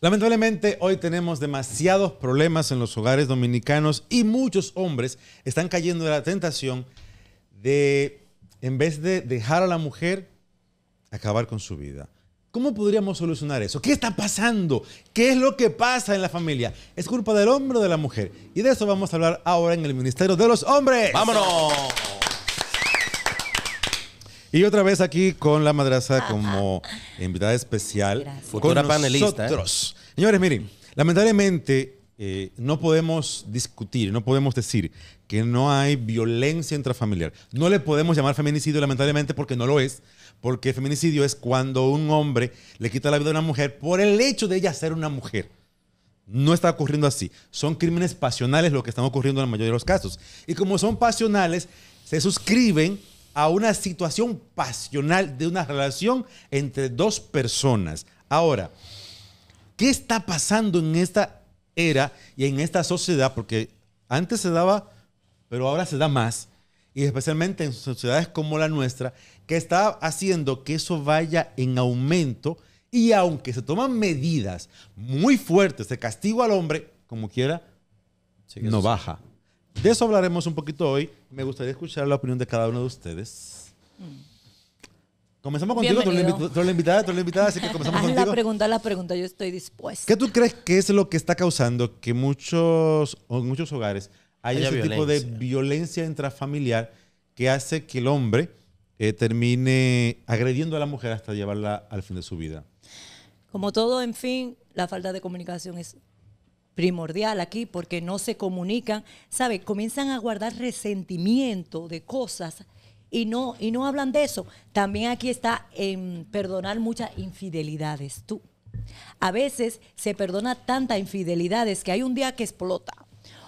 Lamentablemente hoy tenemos demasiados problemas en los hogares dominicanos y muchos hombres están cayendo de la tentación de, en vez de dejar a la mujer, acabar con su vida. ¿Cómo podríamos solucionar eso? ¿Qué está pasando? ¿Qué es lo que pasa en la familia? ¿Es culpa del hombre o de la mujer? Y de eso vamos a hablar ahora en el Ministerio de los Hombres. ¡Vámonos! Y otra vez aquí con la madraza como invitada especial. Futura panelista. ¿eh? Señores, miren, lamentablemente eh, no podemos discutir, no podemos decir que no hay violencia intrafamiliar. No le podemos llamar feminicidio, lamentablemente, porque no lo es. Porque feminicidio es cuando un hombre le quita la vida a una mujer por el hecho de ella ser una mujer. No está ocurriendo así. Son crímenes pasionales lo que están ocurriendo en la mayoría de los casos. Y como son pasionales, se suscriben a una situación pasional de una relación entre dos personas. Ahora, ¿qué está pasando en esta era y en esta sociedad? Porque antes se daba, pero ahora se da más. Y especialmente en sociedades como la nuestra, que está haciendo que eso vaya en aumento. Y aunque se toman medidas muy fuertes de castigo al hombre, como quiera, no baja. De eso hablaremos un poquito hoy. Me gustaría escuchar la opinión de cada uno de ustedes. Mm. Comenzamos contigo, tú la invitada, tú la invitada, así que comenzamos contigo. la pregunta, la pregunta, yo estoy dispuesta. ¿Qué tú crees que es lo que está causando que muchos, en muchos hogares haya ese tipo de violencia intrafamiliar que hace que el hombre eh, termine agrediendo a la mujer hasta llevarla al fin de su vida? Como todo, en fin, la falta de comunicación es primordial aquí porque no se comunican, ¿sabe? Comienzan a guardar resentimiento de cosas y no, y no hablan de eso. También aquí está en perdonar muchas infidelidades. Tú. A veces se perdona tantas infidelidades que hay un día que explota.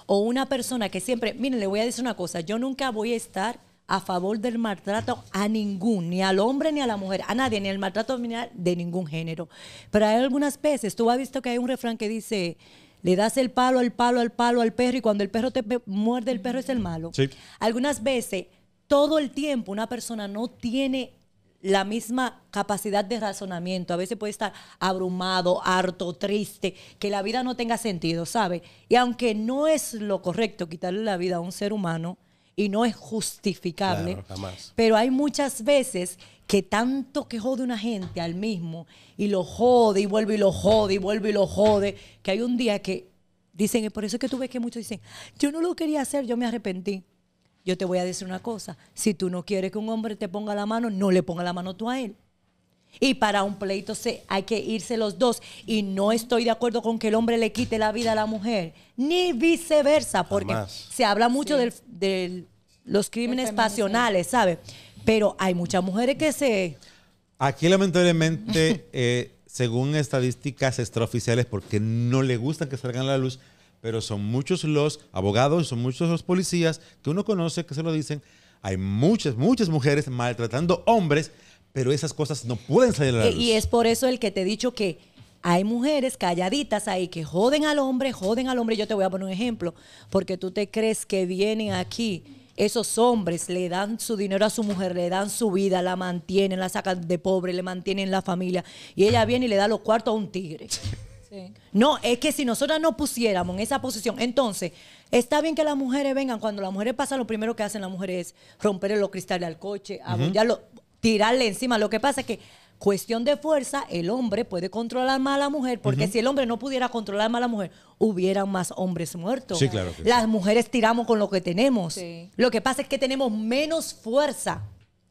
O una persona que siempre, miren, le voy a decir una cosa, yo nunca voy a estar a favor del maltrato a ningún, ni al hombre ni a la mujer, a nadie, ni el maltrato de ningún género. Pero hay algunas veces, tú has visto que hay un refrán que dice, le das el palo al palo al palo al perro y cuando el perro te muerde, el perro es el malo. Algunas veces, todo el tiempo, una persona no tiene la misma capacidad de razonamiento. A veces puede estar abrumado, harto, triste, que la vida no tenga sentido, ¿sabe? Y aunque no es lo correcto quitarle la vida a un ser humano, y no es justificable. Pero hay muchas veces que tanto que jode una gente al mismo y lo jode y vuelve y lo jode y vuelve y lo jode, que hay un día que dicen, y por eso es que tú ves que muchos dicen, yo no lo quería hacer, yo me arrepentí. Yo te voy a decir una cosa, si tú no quieres que un hombre te ponga la mano, no le ponga la mano tú a él. Y para un pleito se, hay que irse los dos. Y no estoy de acuerdo con que el hombre le quite la vida a la mujer, ni viceversa, porque se habla mucho del, los crímenes pasionales, ¿sabes? Pero hay muchas mujeres que se... Aquí lamentablemente, eh, según estadísticas extraoficiales, porque no le gustan que salgan a la luz, pero son muchos los abogados, son muchos los policías que uno conoce, que se lo dicen, hay muchas, muchas mujeres maltratando hombres, pero esas cosas no pueden salir a la eh, luz. Y es por eso el que te he dicho que hay mujeres calladitas ahí que joden al hombre, joden al hombre. Yo te voy a poner un ejemplo, porque tú te crees que vienen aquí esos hombres le dan su dinero a su mujer, le dan su vida, la mantienen, la sacan de pobre, le mantienen la familia. Y ella viene y le da los cuartos a un tigre. No, es que si nosotras no pusiéramos en esa posición, entonces está bien que las mujeres vengan. Cuando las mujeres pasan, lo primero que hacen las mujeres es romper los cristales al coche, tirarle encima. Lo que pasa es que Cuestión de fuerza, el hombre puede controlar más a la mujer, porque si el hombre no pudiera controlar más a la mujer, hubieran más hombres muertos. Sí, claro Las mujeres tiramos con lo que tenemos. Lo que pasa es que tenemos menos fuerza.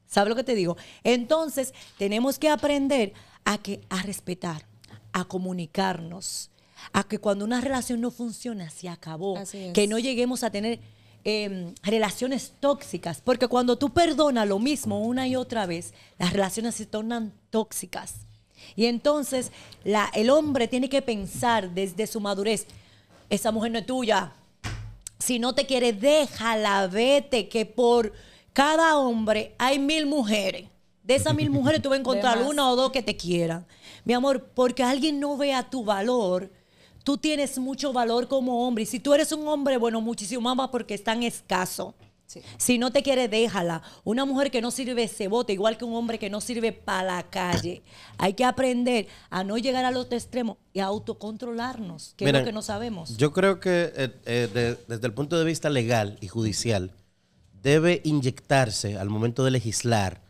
¿Sabes lo que te digo? Entonces, tenemos que aprender a, que, a respetar, a comunicarnos, a que cuando una relación no funciona, se acabó. Que no lleguemos a tener Em, relaciones tóxicas, porque cuando tú perdonas lo mismo una y otra vez, las relaciones se tornan tóxicas. Y entonces el hombre tiene que pensar desde su madurez, esa mujer no es tuya, si no te quiere, déjala, vete, que por cada hombre hay mil mujeres. De esas mil mujeres tú vas a encontrar una o dos que te quieran. Mi amor, porque alguien no vea tu valor, tú tienes mucho valor como hombre. Y si tú eres un hombre, bueno, muchísimo más porque es tan escaso. Si no te quiere, déjala. Una mujer que no sirve se bota, igual que un hombre que no sirve para la calle. Hay que aprender a no llegar a los extremos y a autocontrolarnos, que es lo que no sabemos. Yo creo que eh, eh, desde el punto de vista legal y judicial, debe inyectarse al momento de legislar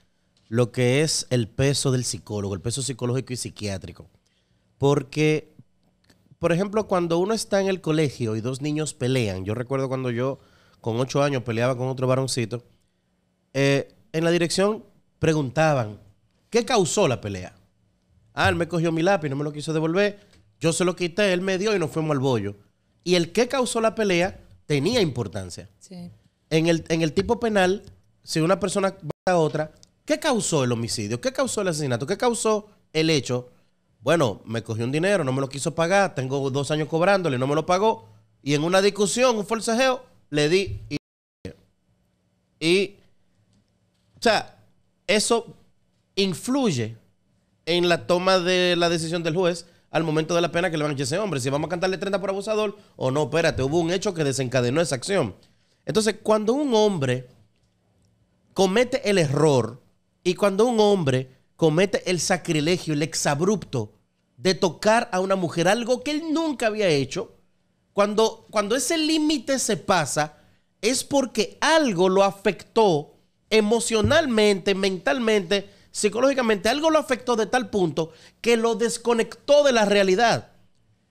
lo que es el peso del psicólogo, el peso psicológico y psiquiátrico. Porque por ejemplo, cuando uno está en el colegio y dos niños pelean, yo recuerdo cuando yo con ocho años peleaba con otro varoncito, eh, en la dirección preguntaban, ¿qué causó la pelea? Ah, él me cogió mi lápiz, no me lo quiso devolver, yo se lo quité, él me dio y nos fuimos al bollo. Y el qué causó la pelea tenía importancia. En, el, en el tipo penal, si una persona mata a otra, ¿qué causó el homicidio? ¿Qué causó el asesinato? ¿Qué causó el hecho? Bueno, me cogió un dinero, no me lo quiso pagar, tengo dos años cobrándole, no me lo pagó. Y en una discusión, un forcejeo, le di y... Y, o sea, eso influye en la toma de la decisión del juez al momento de la pena que le van a echar ese hombre. Si vamos a cantarle 30 por abusador o no, espérate, hubo un hecho que desencadenó esa acción. Entonces, cuando un hombre comete el error y cuando un hombre comete el sacrilegio, el exabrupto de tocar a una mujer, algo que él nunca había hecho, cuando, cuando ese límite se pasa, es porque algo lo afectó emocionalmente, mentalmente, psicológicamente, algo lo afectó de tal punto que lo desconectó de la realidad.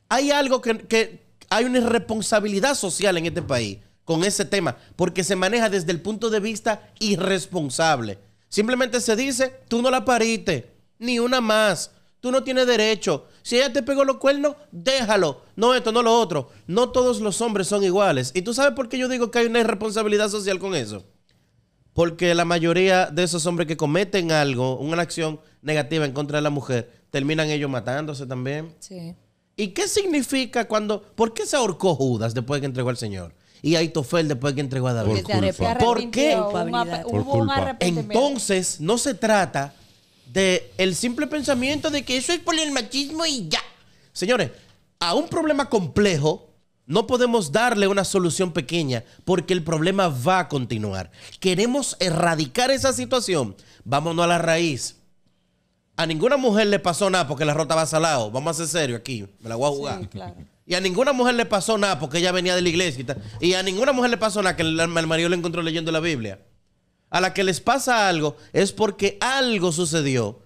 Hay algo que, que hay una irresponsabilidad social en este país con ese tema, porque se maneja desde el punto de vista irresponsable. Simplemente se dice, tú no la pariste, ni una más. Tú no tienes derecho. Si ella te pegó los cuernos, déjalo. No esto, no lo otro. No todos los hombres son iguales. ¿Y tú sabes por qué yo digo que hay una irresponsabilidad social con eso? Porque la mayoría de esos hombres que cometen algo, una acción negativa en contra de la mujer, terminan ellos matándose también. ¿Y qué significa cuando... ¿Por qué se ahorcó Judas después de que entregó al Señor? y Aitofel después que entregó a David. Por culpa. ¿Por qué? Por culpa. Entonces, no se trata de el simple pensamiento de que eso es por el machismo y ya. Señores, a un problema complejo no podemos darle una solución pequeña porque el problema va a continuar. Queremos erradicar esa situación. Vámonos a la raíz. A ninguna mujer le pasó nada porque la rota va salado. Vamos a ser serio aquí. Me la voy a jugar. Y a ninguna mujer le pasó nada porque ella venía de la iglesia. Y, a ninguna mujer le pasó nada que el, marido le encontró leyendo la Biblia. A la que les pasa algo es porque algo sucedió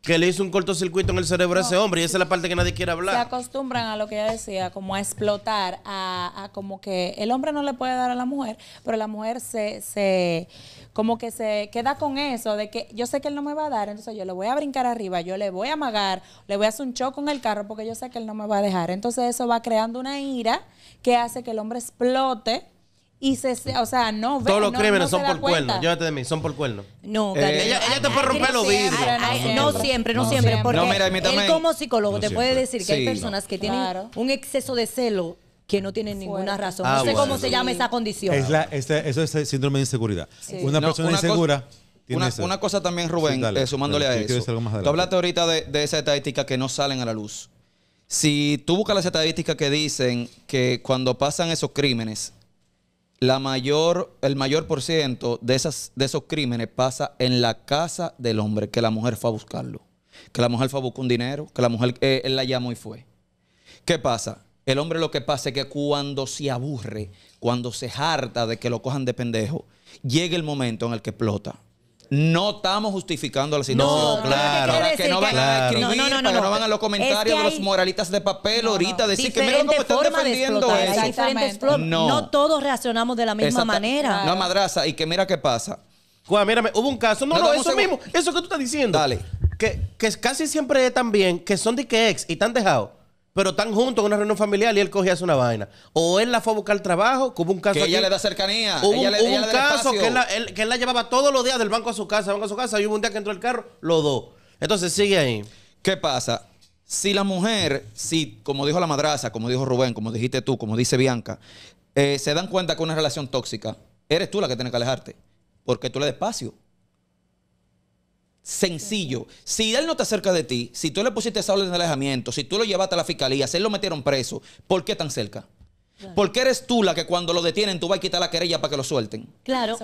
que le hizo un cortocircuito en el cerebro a ese hombre. Y esa es la parte que nadie quiere hablar. Se acostumbran a lo que ella decía, como a explotar, a, como que el hombre no le puede dar a la mujer, pero la mujer se como que se queda con eso de que yo sé que él no me va a dar, entonces yo le voy a brincar arriba, yo le voy a amagar, le voy a hacer un choque con el carro porque yo sé que él no me va a dejar. Entonces eso va creando una ira que hace que el hombre explote y se, o sea, no ve, Todos los crímenes son por cuernos. Llévate de mí, son por cuernos. No, eh, ella, te puede romper los vidrios. No, siempre, no, siempre. Porque él como psicólogo te puede decir que hay personas que tienen un exceso de celo que no tienen ninguna razón. Ah, no sé cómo se llama esa condición. eso es síndrome de inseguridad. Una persona insegura. una, una, cosa también, Rubén, eh, sumándole a eso. Tú hablaste ahorita de, esas estadísticas que no salen a la luz. Si tú buscas las estadísticas que dicen que cuando pasan esos crímenes, la mayor, el mayor por ciento de, esos crímenes pasa en la casa del hombre, que la mujer fue a buscarlo. Que la mujer fue a buscar un dinero, que la mujer, eh, él la llamó y fue. ¿Qué pasa? El hombre lo que pasa es que cuando se aburre, cuando se harta de que lo cojan de pendejo, llega el momento en el que explota. No estamos justificando la situación. No, claro. Para que no van a escribir, no, que no van a los comentarios de los moralistas de papel ahorita decir que mira cómo están defendiendo eso. no. todos reaccionamos de la misma manera. No, madraza. Y que mira qué pasa. Juan, mírame, hubo un caso. No, no, eso mismo. Eso que tú estás diciendo. Dale. Que, casi siempre es también que son de que ex y están dejados pero están juntos en una reunión familiar y él cogía hace una vaina. O él la fue a buscar trabajo, como un caso. Que ella le da cercanía. un caso que él, la, llevaba todos los días del banco a su casa, banco a su casa, y hubo un día que entró el carro, los dos. Entonces sigue ahí. ¿Qué pasa? Si la mujer, si, como dijo la madraza, como dijo Rubén, como dijiste tú, como dice Bianca, eh, se dan cuenta que una relación tóxica, eres tú la que tienes que alejarte. Porque tú le despacio. Sencillo. Si él no está cerca de ti, si tú le pusiste esa orden de alejamiento, si tú lo llevaste a la fiscalía, si él lo metieron preso, ¿por qué tan cerca? ¿Por qué eres tú la que cuando lo detienen tú vas a quitar la querella para que lo suelten. Claro.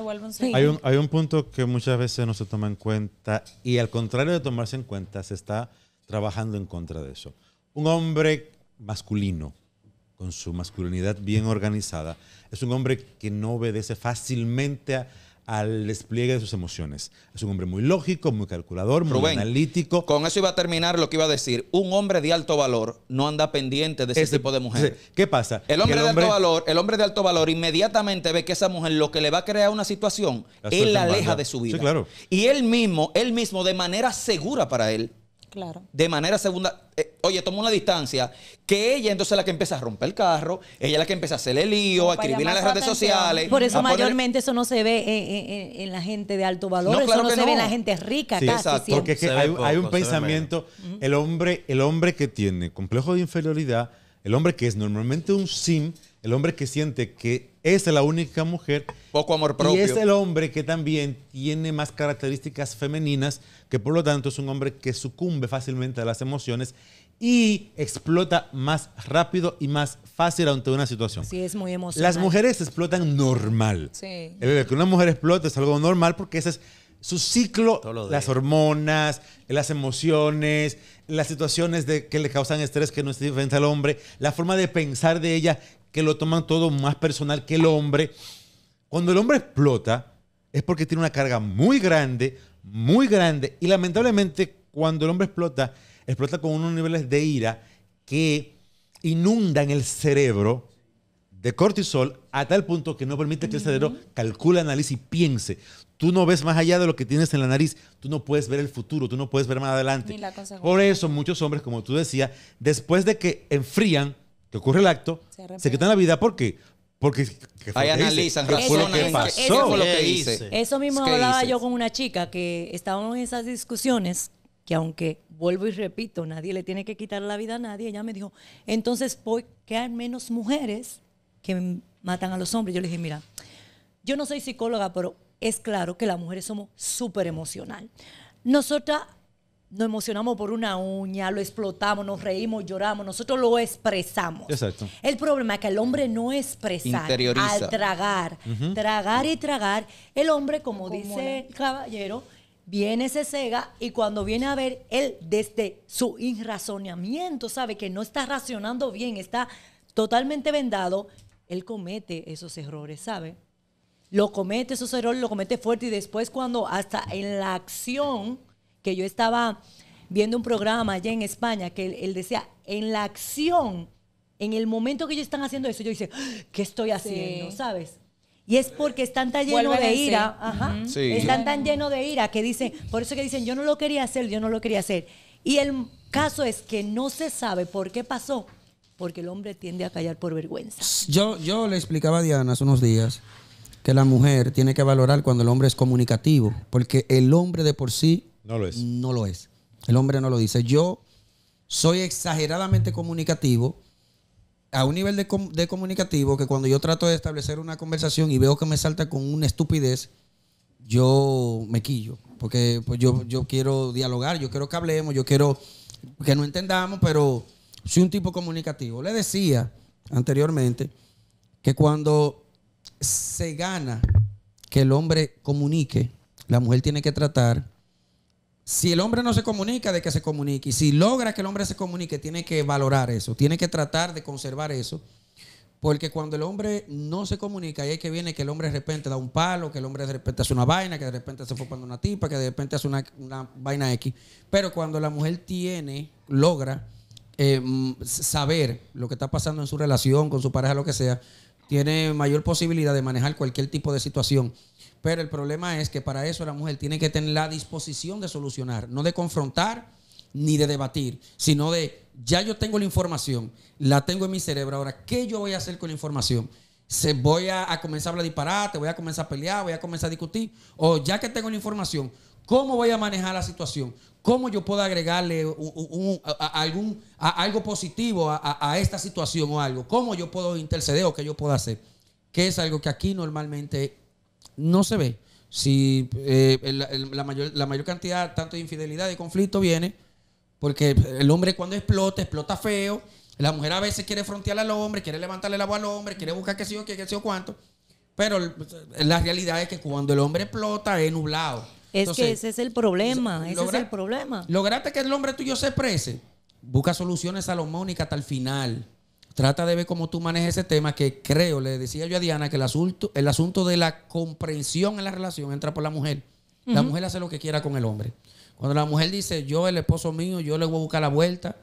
hay, un, hay un punto que muchas veces no se toma en cuenta y al contrario de tomarse en cuenta, se está trabajando en contra de eso. Un hombre masculino, con su masculinidad bien organizada, es un hombre que no obedece fácilmente a, al despliegue de sus emociones. Es un hombre muy lógico, muy calculador, muy analítico. Con eso iba a terminar lo que iba a decir. Un hombre de alto valor no anda pendiente de ese este, tipo de mujer. ¿Qué pasa? El hombre, de alto valor, el hombre de alto valor inmediatamente ve que esa mujer lo que le va a crear una situación, él la aleja de su vida. claro. Y él mismo, él mismo de manera segura para él, Claro. De manera segunda, eh, oye, toma una distancia, que ella entonces es la que empieza a romper el carro, ella es la que empieza a hacer el lío, a escribir en las redes sociales. Por eso mayormente eso no se ve en, la gente de alto valor, eso no se ve en la gente rica sí, exacto. Porque hay, hay, un pensamiento, el hombre, el hombre que tiene complejo de inferioridad el hombre que es normalmente un sim, el hombre que siente que es la única mujer. Poco amor propio. Y es el hombre que también tiene más características femeninas, que por lo tanto es un hombre que sucumbe fácilmente a las emociones y explota más rápido y más fácil ante una situación. Sí, es muy emocional. Las mujeres explotan normal. Sí. El que una mujer explote es algo normal porque esa es su ciclo, las hormonas, las emociones, las situaciones de, que le causan estrés que no es diferente al hombre, la forma de pensar de ella que lo toman todo más personal que el hombre. Cuando el hombre explota es porque tiene una carga muy grande, muy grande y lamentablemente cuando el hombre explota, explota con unos niveles de ira que inundan el cerebro de cortisol a tal punto que no permite que el cerebro calcule, analice y piense. Tú no ves más allá de lo que tienes en la nariz. Tú no puedes ver el futuro, tú no puedes ver más adelante. Por eso muchos hombres, como tú decías, después de que enfrían, que ocurre el acto, se, quitan la vida. ¿Por qué? Porque analizan, lo que pasó. Eso, mismo hablaba yo con una chica que estábamos en esas discusiones que aunque vuelvo y repito, nadie le tiene que quitar la vida a nadie, ella me dijo, entonces, ¿por qué hay menos mujeres que matan a los hombres? Yo le dije, mira, yo no soy psicóloga, pero es claro que las mujeres somos súper emocional. Nosotras nos emocionamos por una uña, lo explotamos, nos reímos, lloramos, nosotros lo expresamos. Exacto. El problema es que el hombre no expresa al tragar, tragar y tragar. El hombre, como, dice el caballero, viene, se cega y cuando viene a ver, él desde su irrazonamiento sabe que no está racionando bien, está totalmente vendado, él comete esos errores, ¿sabe? lo comete esos errores, lo comete fuerte y después cuando hasta en la acción, que yo estaba viendo un programa allá en España, que él, decía, en la acción, en el momento que ellos están haciendo eso, yo dice, ah, ¿qué estoy haciendo? ¿Sabes? Y es porque están tan llenos de ira, están tan llenos de ira que dicen, por eso que dicen, yo no lo quería hacer, yo no lo quería hacer. Y el caso es que no se sabe por qué pasó, porque el hombre tiende a callar por vergüenza. Yo, yo le explicaba a Diana hace unos días que la mujer tiene que valorar cuando el hombre es comunicativo, porque el hombre de por sí no lo es. El hombre no lo dice. Yo soy exageradamente comunicativo a un nivel de, comunicativo que cuando yo trato de establecer una conversación y veo que me salta con una estupidez, yo me quillo, porque pues, yo, yo quiero dialogar, yo quiero que hablemos, yo quiero que no entendamos, pero soy un tipo comunicativo. Le decía anteriormente que cuando se gana que el hombre comunique, la mujer tiene que tratar. Si el hombre no se comunica, de que se comunique. Y si logra que el hombre se comunique, tiene que valorar eso, tiene que tratar de conservar eso. Porque cuando el hombre no se comunica, y es que viene que el hombre de repente da un palo, que el hombre de repente hace una vaina, que de repente se fue cuando una tipa, que de repente hace una, vaina X. Pero cuando la mujer tiene, logra eh, saber lo que está pasando en su relación, con su pareja, lo que sea, tiene mayor posibilidad de manejar cualquier tipo de situación. Pero el problema es que para eso la mujer tiene que tener la disposición de solucionar, no de confrontar ni de debatir, sino de ya yo tengo la información, la tengo en mi cerebro, ahora, ¿qué yo voy a hacer con la información? Se voy a, a comenzar a hablar disparate, voy a comenzar a pelear, voy a comenzar a discutir, o ya que tengo la información, ¿Cómo voy a manejar la situación? ¿Cómo yo puedo agregarle algún, algo positivo a, esta situación o algo? ¿Cómo yo puedo interceder o qué yo puedo hacer? Que es algo que aquí normalmente no se ve. Si eh, la, mayor, la mayor cantidad, tanto de infidelidad y conflicto viene porque el hombre cuando explota, explota feo. La mujer a veces quiere frontear al hombre, quiere levantarle la voz al hombre, quiere buscar que sí o que, que cuánto. Pero la realidad es que cuando el hombre explota es nublado. Es que ese es el problema, ese es el problema. Lograste que el hombre tuyo se exprese. Busca soluciones salomónicas hasta el final. Trata de ver cómo tú manejas ese tema que creo, le decía yo a Diana, que el asunto, el asunto de la comprensión en la relación entra por la mujer. La mujer hace lo que quiera con el hombre. Cuando la mujer dice, yo, el esposo mío, yo le voy a buscar la vuelta,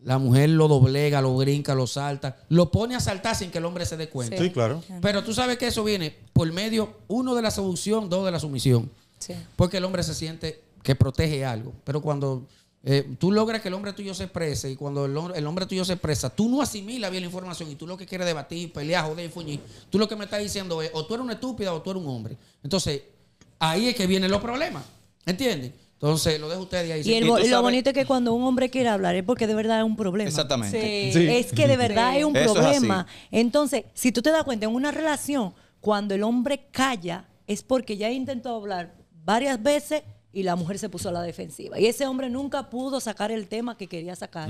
la mujer lo doblega, lo brinca, lo salta, lo pone a saltar sin que el hombre se dé cuenta. sí claro. Pero tú sabes que eso viene por medio, uno, de la seducción, dos, de la sumisión. Porque el hombre se siente que protege algo. Pero cuando eh, tú logras que el hombre tuyo se exprese y cuando el, hombre tuyo se expresa, tú no asimilas bien la información y tú lo que quieres debatir, pelear, joder, fuñir. Tú lo que me estás diciendo es o tú eres una estúpida o tú eres un hombre. Entonces, ahí es que vienen los problemas. ¿Entiendes? Entonces, lo dejo ustedes ahí. Y, lo bonito es que cuando un hombre quiere hablar es porque de verdad es un problema. Exactamente. Es que de verdad es un problema. Entonces, si tú te das cuenta, en una relación, cuando el hombre calla, es porque ya intentó hablar, varias veces y la mujer se puso a la defensiva. Y ese hombre nunca pudo sacar el tema que quería sacar.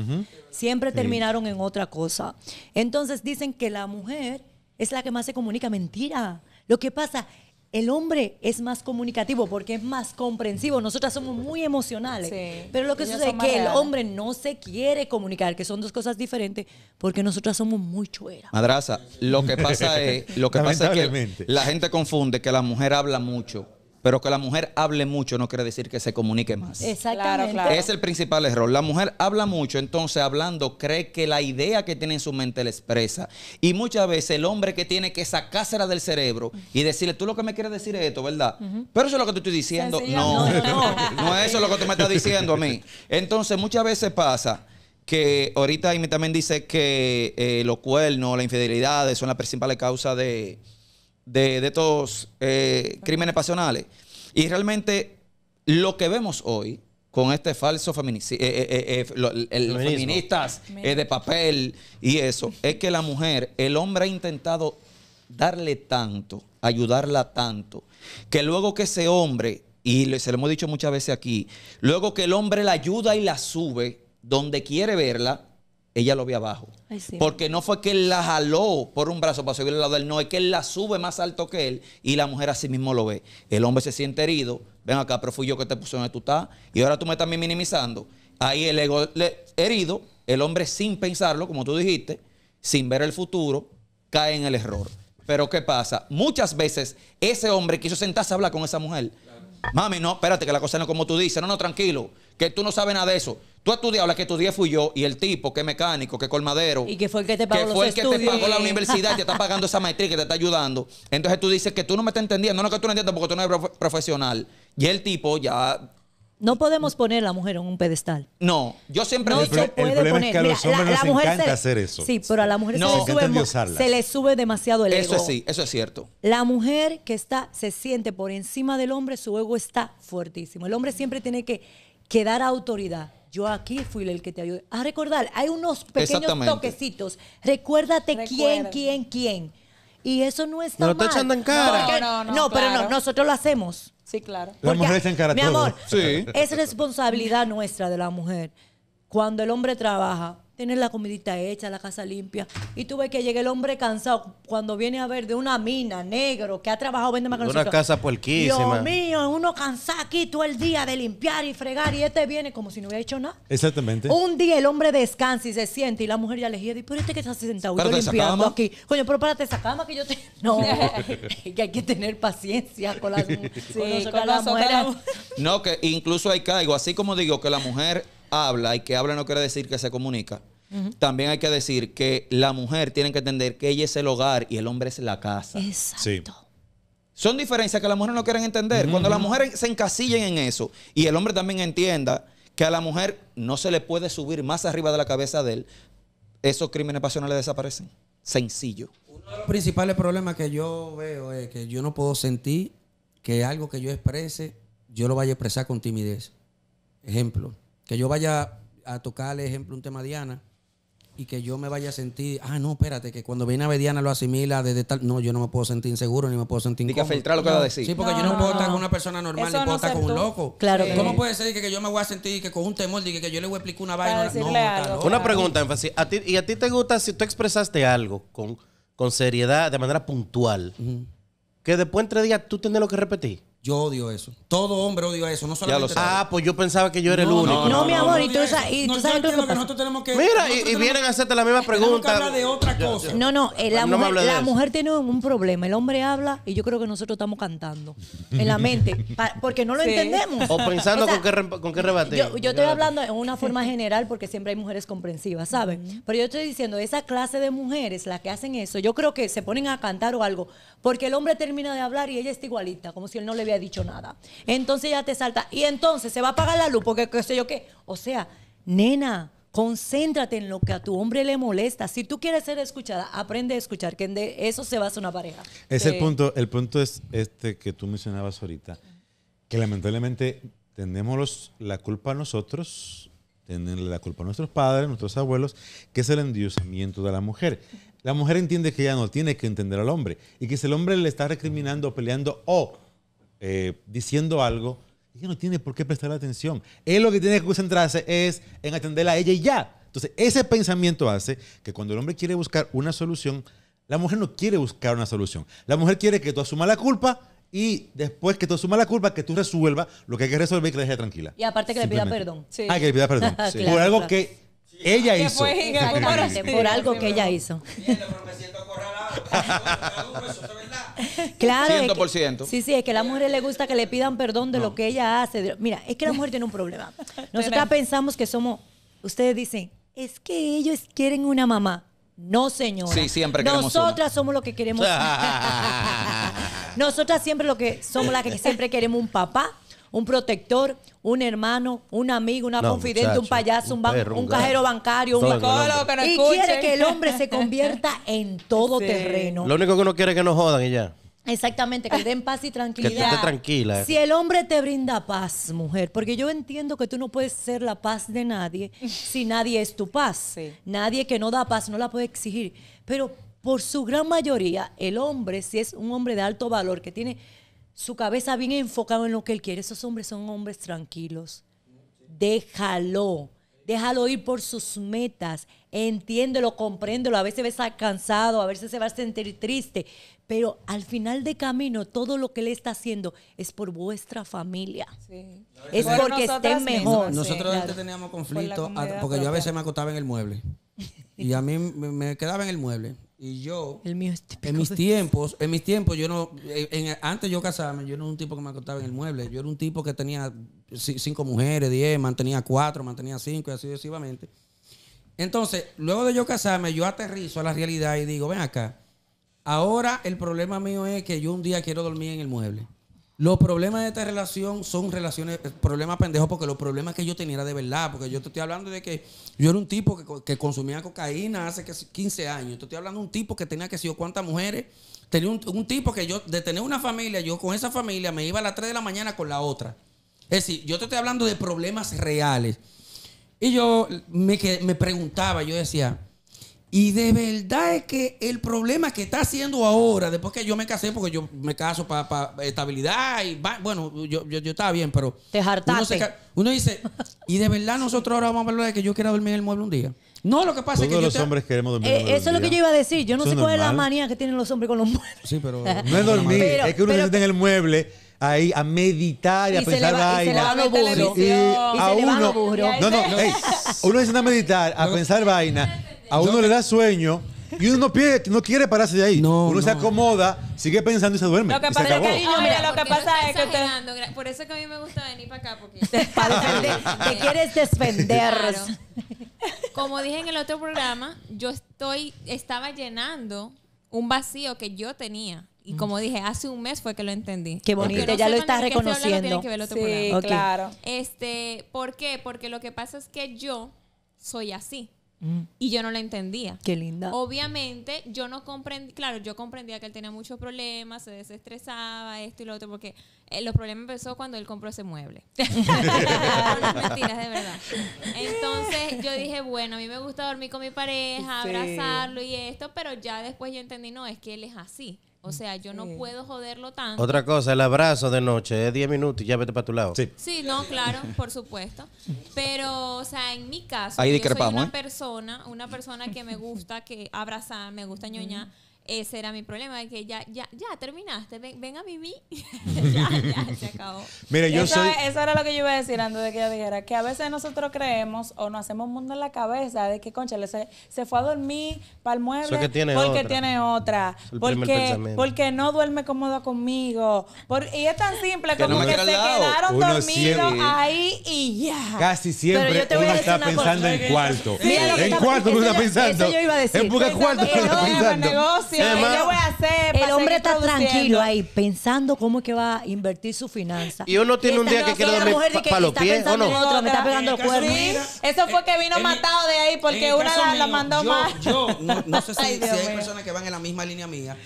Siempre terminaron en otra cosa. Entonces dicen que la mujer es la que más se comunica. Mentira. Lo que pasa, el hombre es más comunicativo porque es más comprensivo. Nosotras somos muy emocionales. Pero lo que sucede es que el hombre no se quiere comunicar, que son dos cosas diferentes, porque nosotras somos muy chueras. Madraza, lo que pasa es, lo que, pasa es que la gente confunde que la mujer habla mucho pero que la mujer hable mucho no quiere decir que se comunique más. Exactamente. Claro, Es el principal error. La mujer habla mucho, entonces hablando cree que la idea que tiene en su mente la expresa. Y muchas veces el hombre que tiene que sacársela del cerebro y decirle, tú lo que me quieres decir es esto, ¿verdad? Pero eso es lo que te estoy diciendo. no, no, no, eso lo que tú me estás diciendo a mí. Entonces muchas veces pasa que ahorita Amy también dice que eh, los cuernos, las infidelidades son las principales causas de de, estos eh, crímenes pasionales. Y realmente lo que vemos hoy con este falso eh, eh, feminista los feministas de papel y eso, es que la mujer, el hombre ha intentado darle tanto, ayudarla tanto, que luego que ese hombre, y se lo hemos dicho muchas veces aquí, luego que el hombre la ayuda y la sube donde quiere verla, ella lo ve abajo. Porque no fue que él la jaló por un brazo para subir al lado del no, es que él la sube más alto que él y la mujer así mismo lo ve. El hombre se siente herido, ven acá, pero fui yo que te puse donde tú estás y ahora tú me estás minimizando. Ahí el ego herido, el hombre sin pensarlo, como tú dijiste, sin ver el futuro, cae en el error. Pero ¿qué pasa? Muchas veces ese hombre quiso sentarse a hablar con esa mujer. Mami, no, espérate, que la cosa no es como tú dices. No, no, tranquilo, que tú no sabes nada de eso. Tú estudiado, la que estudié fui yo, y el tipo que es mecánico, que es colmadero. Y que fue el que te pagó Que fue el que te pagó la universidad, te está pagando esa maestría que te está ayudando. Entonces tú dices que tú no me estás entendiendo, no, no que tú no entiendes porque tú no eres profesional. Y el tipo ya no podemos poner a la mujer en un pedestal. No, yo siempre no el, se puede el problema Es que a los hombres la, encanta hacer eso. Sí, pero a la mujer se, le sube, se, le sube, demasiado el ego. Eso sí, eso es cierto. La mujer que está se siente por encima del hombre, su ego está fuertísimo. El hombre siempre tiene que dar autoridad yo aquí fui el que te ayudé. A recordar, hay unos pequeños toquecitos. Recuérdate quién, quién, quién. Y eso no está no mal. No te echando en cara. no, pero no, nosotros lo hacemos. Sí, claro. la mujer en cara Mi amor, sí. es responsabilidad nuestra de la mujer. Cuando el hombre trabaja, Tienes la comidita hecha, la casa limpia. Y tú ves que llega el hombre cansado cuando viene a ver de una mina, negro, que ha trabajado, vende De una casa puerquísima. Dios mío, uno cansado aquí todo el día de limpiar y fregar y este viene como si no hubiera hecho nada. Exactamente. Un día el hombre descansa y se siente y la mujer ya le dice, pero este que está sentado limpiando aquí. Coño, pero párate esa cama que yo te... No, que hay que tener paciencia con las, con mujeres. No, que incluso hay caigo, así como digo que la mujer habla y que habla no quiere decir que se comunica. También hay que decir que la mujer tiene que entender que ella es el hogar y el hombre es la casa. Exacto. Son diferencias que las mujeres no quieren entender. Cuando las mujeres se encasillen en eso y el hombre también entienda que a la mujer no se le puede subir más arriba de la cabeza de él, esos crímenes pasionales desaparecen. Sencillo. Uno de los principales problemas que yo veo es que yo no puedo sentir que algo que yo exprese, yo lo vaya a expresar con timidez. Ejemplo, que yo vaya a tocarle, ejemplo, un tema a Diana y que yo me vaya a sentir, ah, no, espérate, que cuando viene a Mediana lo asimila desde tal. No, yo no me puedo sentir inseguro ni me puedo sentir. Diga filtrar lo que va a decir. Sí, porque yo no, puedo estar con una persona normal ni puedo estar con un loco. Claro. Sí. ¿Cómo puede ser que, yo me voy a sentir que con un temor, que, que yo le voy a explicar una vaina? Claro. Una pregunta, énfasis. ¿A ti, ¿Y a ti te gusta si tú expresaste algo con, con seriedad, de manera puntual, que después entre días tú tienes lo que repetir? Yo odio eso. Todo hombre odia eso. No solamente. Ah, pues yo pensaba que yo era el único. No, mi amor, y tú, sabes que, Mira, y, vienen a hacerte la misma pregunta. No, no, la, mujer, tiene un problema. El hombre habla y yo creo que nosotros estamos cantando en la mente porque no lo entendemos. O pensando con, qué Yo, estoy hablando en una forma general porque siempre hay mujeres comprensivas, ¿saben? Pero yo estoy diciendo, esa clase de mujeres, las que hacen eso, yo creo que se ponen a cantar o algo porque el hombre termina de hablar y ella está igualita, como si él no le dicho nada. Entonces ya te salta. Y entonces se va a apagar la luz porque qué sé yo qué. O sea, nena, concéntrate en lo que a tu hombre le molesta. Si tú quieres ser escuchada, aprende a escuchar, que de eso se basa una pareja. Es el punto, el punto es este que tú mencionabas ahorita, que lamentablemente tenemos la culpa a nosotros, tenemos la culpa a nuestros padres, nuestros abuelos, que es el endiosamiento de la mujer. La mujer entiende que ya no tiene que entender al hombre y que si el hombre le está recriminando, peleando o eh, diciendo algo, ella no tiene por qué prestar atención. Él lo que tiene que concentrarse es en atenderla a ella y ya. Entonces, ese pensamiento hace que cuando el hombre quiere buscar una solución, la mujer no quiere buscar una solución. La mujer quiere que tú asumas la culpa y después que tú asumas la culpa, que tú resuelvas lo que hay que resolver y que la deje tranquila. Y aparte que le pida perdón. Ah, que le pida perdón. Este por algo que ella hizo. Por algo que ella hizo. claro. 100%. sí, sí, es que a la mujer le gusta que le pidan perdón de lo que ella hace. Mira, es que la mujer tiene un problema. Nosotras pensamos que somos, ustedes dicen, es que ellos quieren una mamá. No, señora. Sí, siempre Nosotras somos lo que queremos. Nosotras siempre lo que somos las que siempre queremos un papá, un protector, un hermano, un amigo, una confidente, un payaso, un, un, cajero bancario, un Y quiere que el hombre se convierta en todo terreno. Lo único que uno quiere es que nos jodan ella. Exactamente, que den paz y tranquilidad. Que esté tranquila. Eh. Si el hombre te brinda paz, mujer, porque yo entiendo que tú no puedes ser la paz de nadie si nadie es tu paz. Nadie que no da paz no la puede exigir. Pero por su gran mayoría, el hombre, si es un hombre de alto valor, que tiene su cabeza bien enfocada en lo que él quiere. Esos hombres son hombres tranquilos. Déjalo. Déjalo ir por sus metas. Entiéndelo, compréndelo. A veces ves cansado, a veces se va a sentir triste. Pero al final de camino, todo lo que él está haciendo es por vuestra familia. Es porque esté mejor. nosotros antes teníamos conflicto porque yo a veces me acostaba en el mueble. Y a mí me quedaba en el mueble. Y yo, en mis tiempos, en mis tiempos, yo no, eh, antes yo casarme, yo no era un tipo que me acostaba en el mueble, yo era un tipo que tenía cinco mujeres, diez, mantenía cuatro, mantenía cinco y así sucesivamente. Entonces, luego de yo casarme, yo aterrizo a la realidad y digo, ven acá, ahora el problema mío es que yo un día quiero dormir en el mueble. Los problemas de esta relación son relaciones, eh, problemas pendejos, porque los problemas que yo tenía era de verdad, porque yo te estoy hablando de que yo era un tipo que, consumía cocaína hace 15 años, te estoy hablando de un tipo que tenía que ser cuántas mujeres, tenía un, tipo que yo, de tener una familia, yo con esa familia me iba a las 3 de la mañana con la otra. Es decir, yo te estoy hablando de problemas reales. Y yo me, me preguntaba, yo decía, y de verdad es que el problema que está haciendo ahora, después que yo me casé, porque yo me caso para estabilidad y bueno, yo, yo, estaba bien, pero. Te hartaste. Uno, dice, y de verdad nosotros ahora vamos a hablar de que yo quiera dormir en el mueble un día. No, lo que pasa es que. Todos los hombres queremos dormir. Eh, eso es lo que yo iba a decir. Yo no sé cuál es la manía que tienen los hombres con los muebles. Sí, pero. no es dormir, es que uno se siente en el mueble ahí a meditar y, a pensar vainas. Y, a uno. No, no, uno se sienta a meditar, a pensar vaina a uno le da sueño y uno no, quiere pararse de ahí. uno se acomoda, sigue pensando y se duerme. Lo que pasa, es que Por eso que a mí me gusta venir para acá, porque... Te quieres defender. Como dije en el otro programa, yo estoy, estaba llenando un vacío que yo tenía. Y mm. como dije, hace un mes fue que lo entendí. Qué bonito, ya lo estás reconociendo. sí, claro. Este, ¿Por qué? Porque lo que pasa es que yo soy así. Y yo no la entendía. Qué linda. Obviamente, yo no comprendí, claro, yo comprendía que él tenía muchos problemas, se desestresaba, esto y lo otro, porque eh, los problemas empezó cuando él compró ese mueble. Entonces, yo dije, bueno, a mí me gusta dormir con mi pareja, abrazarlo y esto, pero ya después yo entendí, no, es que él es así. O sea, yo no puedo joderlo tanto. Otra cosa, el abrazo de noche es 10 minutos y ya vete para tu lado. Sí. no, claro, por supuesto. Pero, o sea, en mi caso, soy una ¿eh? persona, una persona que me gusta que abrazar, me gusta ñoñar. Ese era mi problema, de que ya, ya, ya terminaste, ven, ven a vivir. ya, ya, se acabó. Mira, yo eso, soy... eso era lo que yo iba a decir antes de que yo dijera, que a veces nosotros creemos o nos hacemos mundo en la cabeza de que, concha, se, se fue a dormir para el mueble que tiene porque tiene otra, porque, porque no duerme cómodo conmigo. y es tan simple como que se quedaron dormidos ahí y ya. Casi siempre uno está pensando en cuarto. en cuarto uno está pensando. En cuarto está pensando voy a hacer? El hombre está tranquilo ahí, pensando cómo es que va a invertir su finanza. Y uno tiene un día que quiere dormir para los pies, ¿o no? me está pegando el eso fue que vino matado de ahí porque una la, mandó yo, mal. Yo, no, sé si, hay personas que van en la misma línea mía.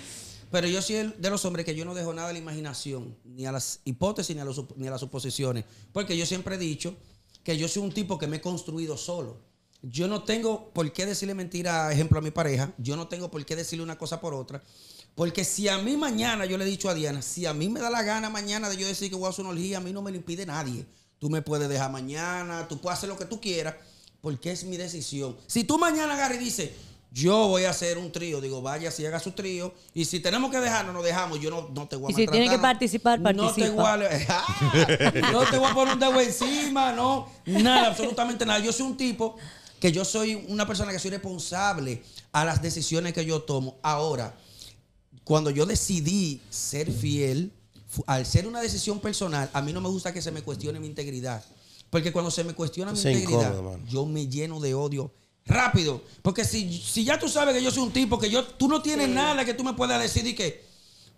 Pero yo soy de los hombres que yo no dejo nada a la imaginación, ni a las hipótesis, ni a, los, ni a las suposiciones. Porque yo siempre he dicho que yo soy un tipo que me he construido solo. Yo no tengo por qué decirle mentira, ejemplo, a mi pareja. Yo no tengo por qué decirle una cosa por otra. Porque si a mí mañana, yo le he dicho a Diana, si a mí me da la gana mañana de yo decir que voy a hacer una orgía, a mí no me lo impide nadie. Tú me puedes dejar mañana, tú puedes hacer lo que tú quieras, porque es mi decisión. Si tú mañana agarras y dices, yo voy a hacer un trío, digo, vaya si haga su trío, y si tenemos que dejarnos, nos dejamos, yo no, te voy a Y si tiene que participar, No te voy a, ¡Ah! no te poner un dedo encima, no, nada, absolutamente nada. Yo soy un tipo que yo soy una persona que soy responsable a las decisiones que yo tomo. Ahora, cuando yo decidí ser fiel, al ser una decisión personal, a mí no me gusta que se me cuestione mi integridad. Porque cuando se me cuestiona mi integridad, yo me lleno de odio rápido. Porque si, si, ya tú sabes que yo soy un tipo, que yo, tú no tienes nada que tú me puedas decir y que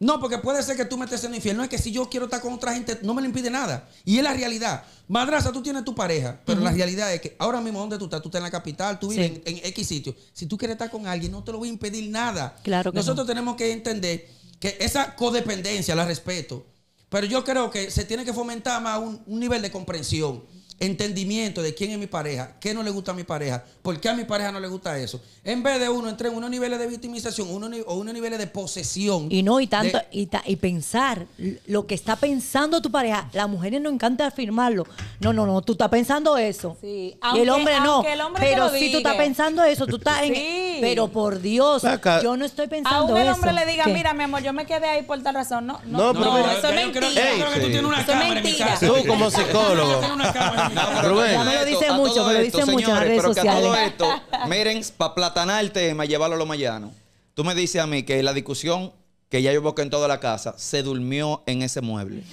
no, porque puede ser que tú me estés siendo infiel. No es que si yo quiero estar con otra gente, no me lo impide nada. Y es la realidad. Madraza, tú tienes tu pareja, pero la realidad es que ahora mismo, ¿dónde tú estás? Tú estás en la capital, tú vives en, X sitio. Si tú quieres estar con alguien, no te lo voy a impedir nada. Claro que Nosotros tenemos que entender que esa codependencia la respeto, pero yo creo que se tiene que fomentar más un nivel de comprensión entendimiento de quién es mi pareja, qué no le gusta a mi pareja, por qué a mi pareja no le gusta eso. En vez de uno entre unos niveles de victimización uno, o unos niveles de posesión. Y no, y tanto, y, pensar lo que está pensando tu pareja. Las mujeres no encanta afirmarlo. No, no, no, tú estás pensando eso. y el hombre no. pero si tú estás pensando eso, tú estás en. Pero por Dios, yo no estoy pensando eso. el el hombre le diga, mira, mi amor, yo me quedé ahí por tal razón. No, no, no, no eso es mentira. creo que tú tienes una cámara Tú como psicólogo pero Rubén. Me lo dice mucho, me lo dice mucho pero que a todo esto, miren, para platanar el tema y llevarlo a lo mayano, tú me dices a mí que la discusión que ya yo busqué en toda la casa, se durmió en ese mueble.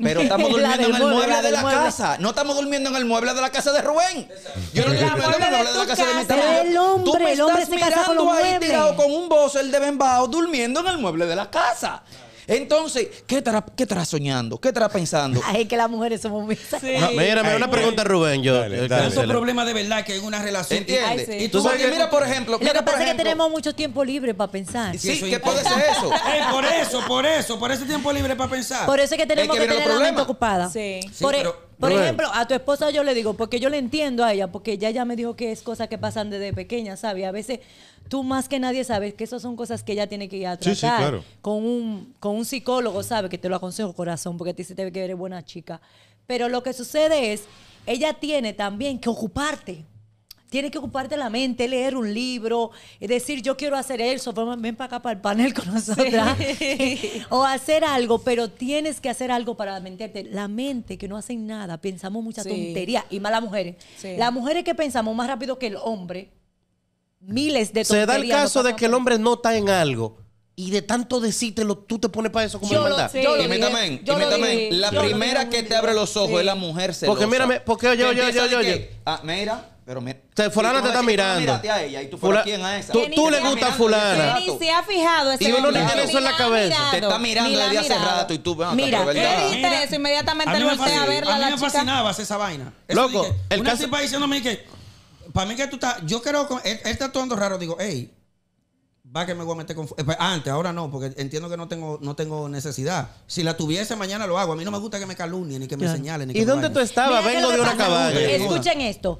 Pero estamos durmiendo en el mueble, de la casa. No estamos durmiendo en el mueble de la casa de Rubén. Yo no estoy durmiendo en el mueble de la casa de mi Tú me el estás mirando ahí tirado con un bozo, el de Bembao, durmiendo en el mueble de la casa. Entonces, ¿qué estará, soñando? ¿Qué estará pensando? Ay, que las mujeres somos muy... Sí. No, me una pregunta, Rubén. Yo, dale, dale, dale. Esos problemas de verdad que en una relación. ¿Entiendes? Y tú, sabes que, mira, por ejemplo... Lo que pasa es que tenemos mucho tiempo libre para pensar. Sí, ¿qué puede ser eso. Eh, por eso, por eso, por ese tiempo libre para pensar. Por eso es que tenemos que, tener la mente ocupada. Sí. E- por ejemplo, a tu esposa yo le digo, porque yo le entiendo a ella, porque ella ya me dijo que es cosas que pasan desde pequeña, ¿sabes? A veces tú más que nadie sabes que esas son cosas que ella tiene que ir a tratar con, un, con un psicólogo, ¿sabes? Que te lo aconsejo, corazón, porque a ti se te ve que eres buena chica. Pero lo que sucede es, ella tiene también que ocuparte. Tienes que ocuparte la mente, leer un libro, eh, decir yo quiero hacer eso, ven para acá para el panel con nosotros o hacer algo, pero tienes que hacer algo para mentirte La mente que no hace nada, pensamos mucha tontería y más las mujeres. Las mujeres que pensamos más rápido que el hombre, miles de tonterías. Se da el caso de que el hombre no está en algo. Y de tanto decírtelo, tú te pones para eso como yo hermandad. yo también, La primera que te abre los ojos es la mujer Porque mírame, porque oye, oye, oye, oye. Ah, mira. Pero me, o sea, fulana te está mirando. A ella, y tú, quién a esa? tú, le gusta a fulana. Ni se ha fijado ese Y uno le tiene eso en la cabeza. te está mirando desde hace rato y tú ves. Mira, ¿qué eso? Inmediatamente no volteé a verla. A mí me fascinaba esa vaina. Loco, el caso... Una diciéndome que... Para mí que tú estás... Yo creo que... Él, él está actuando raro. Digo, hey, va que me voy a meter con eh, pues, antes ahora no porque entiendo que no tengo no tengo necesidad si la tuviese mañana lo hago a mí no me gusta que me calumnien ni que me señalen ni que y dónde tú estabas vengo de una caballa escuchen esto